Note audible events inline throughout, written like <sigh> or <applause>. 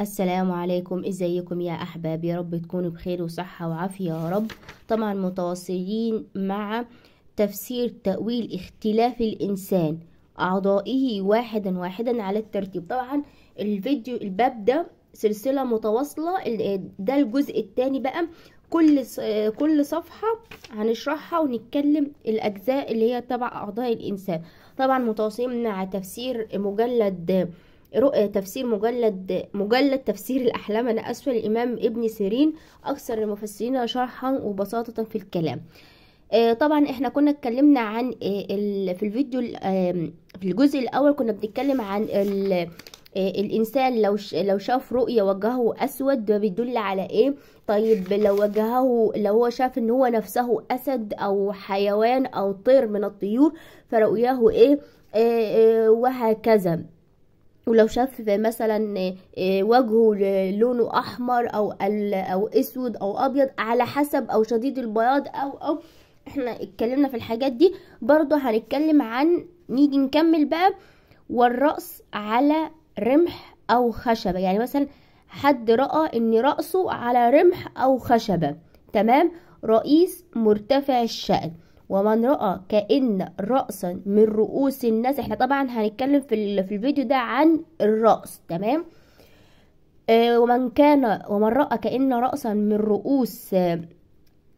السلام عليكم ازيكم يا احبابي يا رب تكونوا بخير وصحه وعافيه يا رب طبعا متواصلين مع تفسير تاويل اختلاف الانسان اعضائه واحدا واحدا على الترتيب طبعا الفيديو الباب ده سلسله متواصله ده الجزء الثاني بقى كل كل صفحه هنشرحها ونتكلم الاجزاء اللي هي تبع اعضاء الانسان طبعا متواصلين مع تفسير مجلد رؤية تفسير مجلد مجلد تفسير الأحلام أنا أسفة الإمام ابن سيرين أكثر المفسرين شرحا وبساطة في الكلام آه، طبعا احنا كنا اتكلمنا عن آه، في الفيديو في الجزء الأول كنا بنتكلم عن آه، الانسان لو لو شاف رؤيه وجهه اسود بيدل على ايه طيب لو وجهه لو هو شاف ان هو نفسه اسد او حيوان او طير من الطيور فرؤياه إيه وهكذا ولو شاف مثلا آه، وجهه لونه احمر او او اسود او ابيض على حسب او شديد البياض او او احنا اتكلمنا في الحاجات دي برضو هنتكلم عن نيجي نكمل بقى والرأس على رمح او خشبة يعني مثلا حد رأى ان رأسه على رمح او خشبة تمام رئيس مرتفع الشأن ومن رأى كأن رأسا من رؤوس الناس احنا طبعا هنتكلم في, في الفيديو ده عن الرأس تمام آه، ومن كان ومن رأى كأن رأسا من رؤوس آه،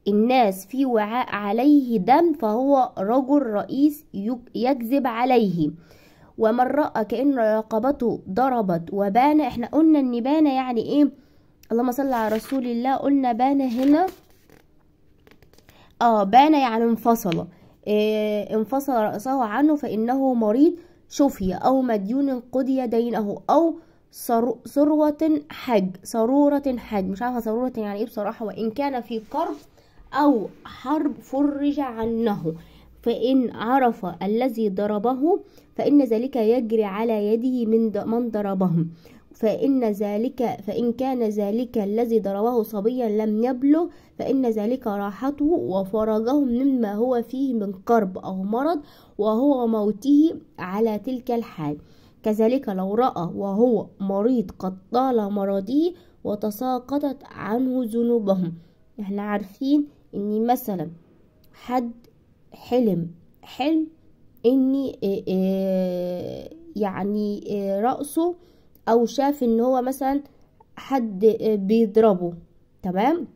الناس في وعاء عليه دم فهو رجل رئيس يكذب عليه ومن رأى كأن رقبته ضربت وبان احنا قلنا ان بان يعني ايه اللهم صل على رسول الله قلنا بان هنا اه بان يعني انفصل إيه انفصل رأسه عنه فإنه مريض شفي أو مديون قضي دينه أو ثروة حج ثرورة حج مش عارفة ثرورة يعني ايه بصراحة وإن كان في قرب أو حرب فرج عنه فإن عرف الذي ضربه فإن ذلك يجري على يده من من ضربهم فإن ذلك فإن كان ذلك الذي ضربه صبيا لم يبلغ فإن ذلك راحته وفرجه مما هو فيه من كرب أو مرض وهو موته على تلك الحال كذلك لو رأى وهو مريض قد طال مرضه وتساقطت عنه ذنوبهم احنا عارفين ان مثلا حد حلم حلم ان آه، آه، يعني آه، رأسه او شاف ان هو مثلا حد بيضربه تمام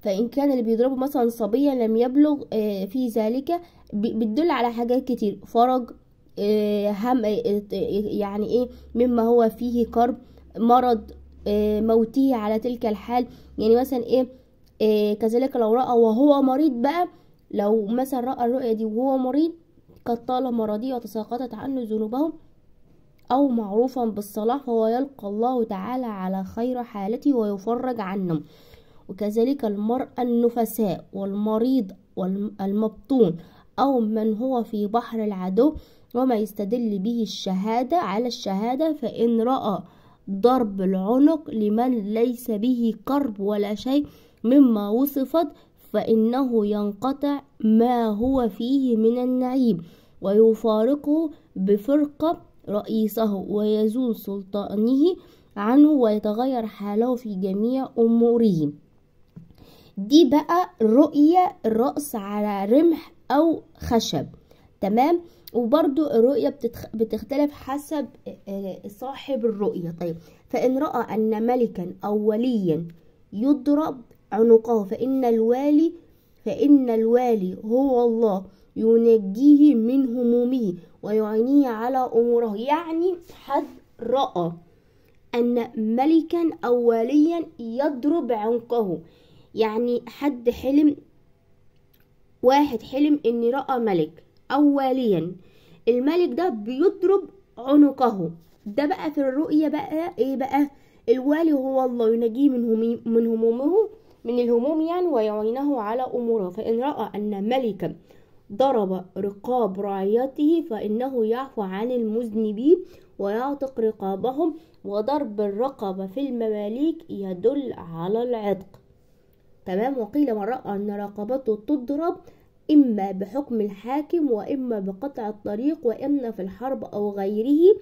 فان كان اللي بيضربه مثلا صبيا لم يبلغ آه، في ذلك بتدل على حاجات كتير فرج آه، هم آه، يعني ايه مما هو فيه كرب مرض موته على تلك الحال يعني مثلا ايه, كذلك لو رأى وهو مريض بقى لو مثلا رأى الرؤية دي وهو مريض قد طال مرضيه وتساقطت عنه ذنوبهم أو معروفا بالصلاح فهو يلقى الله تعالى على خير حالته ويفرج عنه وكذلك المرأة النفساء والمريض والمبطون أو من هو في بحر العدو وما يستدل به الشهادة على الشهادة فإن رأى ضرب العنق لمن ليس به قرب ولا شيء مما وصفت فإنه ينقطع ما هو فيه من النعيم ويفارقه بفرقة رئيسه ويزول سلطانه عنه ويتغير حاله في جميع أموره دي بقى رؤية الرأس على رمح أو خشب تمام وبرضو الرؤية بتتخ... بتختلف حسب آه، آه، صاحب الرؤية طيب فإن رأى أن ملكا أو وليا يضرب عنقه فإن الوالي فإن الوالي هو الله ينجيه من همومه ويعينيه على أموره يعني حد رأى أن ملكا أو وليا يضرب عنقه يعني حد حلم واحد حلم إن رأى ملك أو وليا الملك ده بيضرب عنقه ده بقى في الرؤية بقى إيه بقى الوالي هو الله ينجيه من, من همومه من الهموم يعني ويعينه على أموره فإن رأى أن ملكا ضرب رقاب رعيته فإنه يعفو عن المذنبين ويعتق رقابهم وضرب الرقبة في المماليك يدل على العتق تمام وقيل من رأى أن رقبته تضرب إما بحكم الحاكم وإما بقطع الطريق وإما في الحرب أو غيره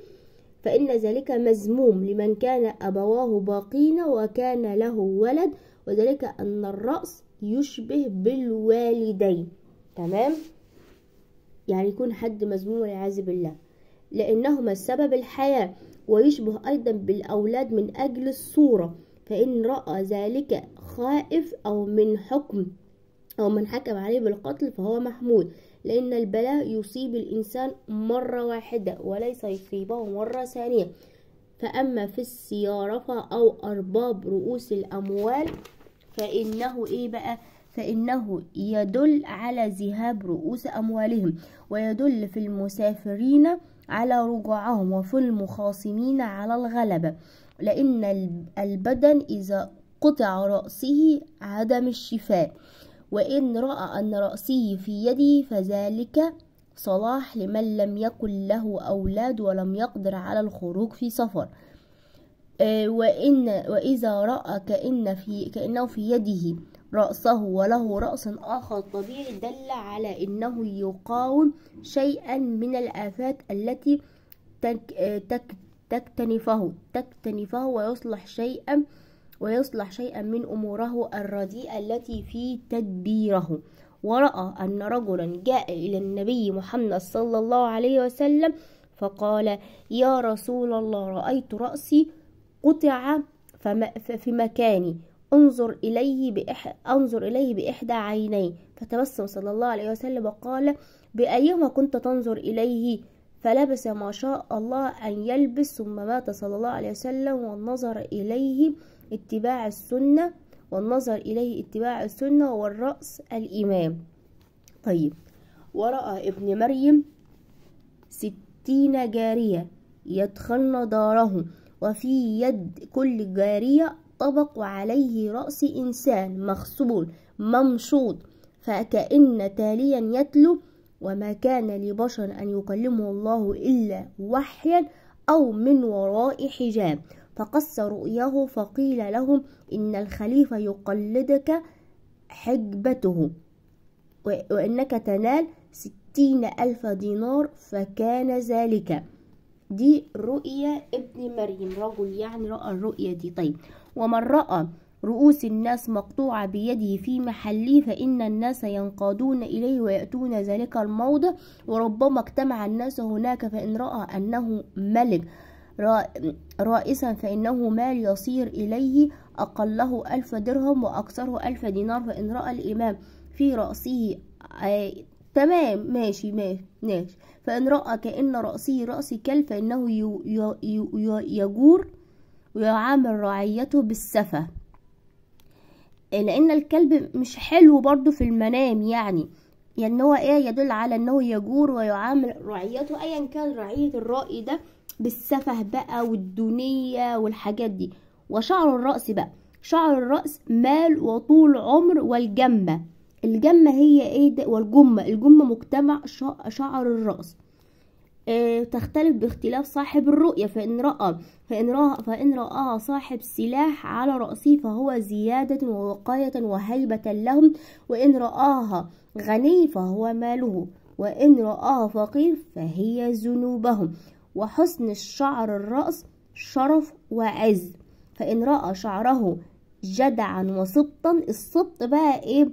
فإن ذلك مذموم لمن كان أبواه باقين وكان له ولد وذلك أن الرأس يشبه بالوالدين تمام يعني يكون حد مذموم والعياذ بالله لأنهما سبب الحياة ويشبه أيضا بالأولاد من أجل الصورة فإن رأى ذلك خائف أو من حكم أو من حكم عليه بالقتل فهو محمود لأن البلاء يصيب الإنسان مرة واحدة وليس يصيبه مرة ثانية فأما في السيارة أو أرباب رؤوس الأموال فإنه إيه بقى فإنه يدل على ذهاب رؤوس أموالهم ويدل في المسافرين على رجوعهم وفي المخاصمين على الغلبة لأن البدن إذا قطع رأسه عدم الشفاء وإن رأى أن رأسه في يده فذلك صلاح لمن لم يكن له أولاد ولم يقدر على الخروج في سفر آه، وإن وإذا رأى كأن في كأنه في يده رأسه وله رأس آخر طبيعي دل على أنه يقاوم شيئا من الآفات التي تك تك تكتنفه تكتنفه ويصلح شيئا ويصلح شيئا من أموره الرديئة التي في تدبيره ورأى أن رجلا جاء إلى النبي محمد صلى الله عليه وسلم فقال يا رسول الله رأيت رأسي قطع في مكاني انظر إليه بإح... أنظر إليه بإحدى عيني فتبسم صلى الله عليه وسلم وقال بأيهما كنت تنظر إليه فلبس ما شاء الله أن يلبس ثم مات صلى الله عليه وسلم والنظر إليه اتباع السنة والنظر إليه اتباع السنة والرأس الإمام طيب ورأى ابن مريم ستين جارية يدخلن داره وفي يد كل جارية طبق وعليه رأس إنسان مغسول ممشوط فكأن تاليا يتلو وما كان لبشر أن يكلمه الله إلا وحيا أو من وراء حجاب فقص رؤياه فقيل لهم إن الخليفة يقلدك حجبته وإنك تنال ستين ألف دينار فكان ذلك دي رؤيا ابن مريم رجل يعني رأى الرؤيا دي طيب ومن رأى رؤوس الناس مقطوعة بيده في محله فإن الناس ينقادون إليه ويأتون ذلك الموضع وربما اجتمع الناس هناك فإن رأى أنه ملك رائسا فإنه مال يصير إليه أقله ألف درهم وأكثره ألف دينار فإن رأى الإمام في رأسه تمام ماشي ماشي ماشي فإن رأى كأن رأسه رأس كلب فإنه يجور ويعامل رعيته بالسفة لأن الكلب مش حلو برضو في المنام يعني يعني هو ايه يدل على انه يجور ويعامل رعيته ايا كان رعية الرأي ده بالسفه بقى والدونية والحاجات دي وشعر الرأس بقى شعر الرأس مال وطول عمر والجمة الجمة هي ايه ده والجمة الجمة مجتمع شعر الرأس آه، تختلف باختلاف صاحب الرؤية فإن رأى فإن رأى فإن رأى صاحب سلاح على رأسه فهو زيادة ووقاية وهيبة لهم وإن رآها غني فهو ماله وإن رآها فقير فهي ذنوبهم وحسن الشعر الرأس شرف وعز فإن رأى شعره جدعا وسبطا السبط بقى ايه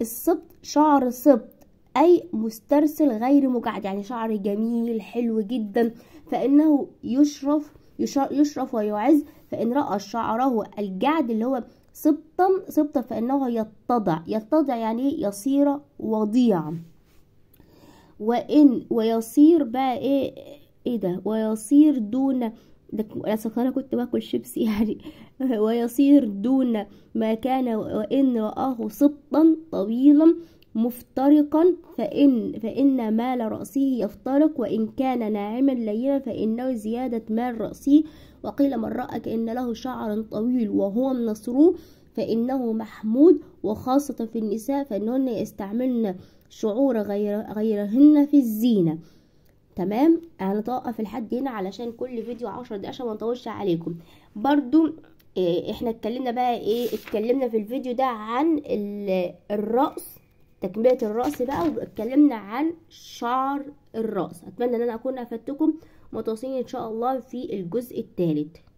السبط شعر سبط أي مسترسل غير مجعد يعني شعر جميل حلو جدا فإنه يشرف يشرف ويعز فإن رأى شعره الجعد اللي هو سبطا سبطا فإنه يتضع يتضع يعني يصير وضيعا وإن ويصير بقى إيه إيه ده ويصير دون ده سكرة كنت باكل شيبسي يعني <laughs> ويصير دون ما كان وإن رآه سبطا طويلا مفترقا فإن, فإن مال رأسه يفترق وإن كان ناعما لينا فإنه زيادة مال رأسه وقيل من رأى كأن له شعرا طويل وهو من فإنه محمود وخاصة في النساء فإنهن يستعملن شعور غير غيرهن في الزينة تمام انا توقف لحد هنا علشان كل فيديو عشر دقايق عشان ما نطولش عليكم برضو آه، احنا اتكلمنا بقى ايه اتكلمنا في الفيديو ده عن الرأس تكملة الرأس بقى واتكلمنا عن شعر الرأس اتمنى ان انا اكون افدتكم متواصلين ان شاء الله في الجزء الثالث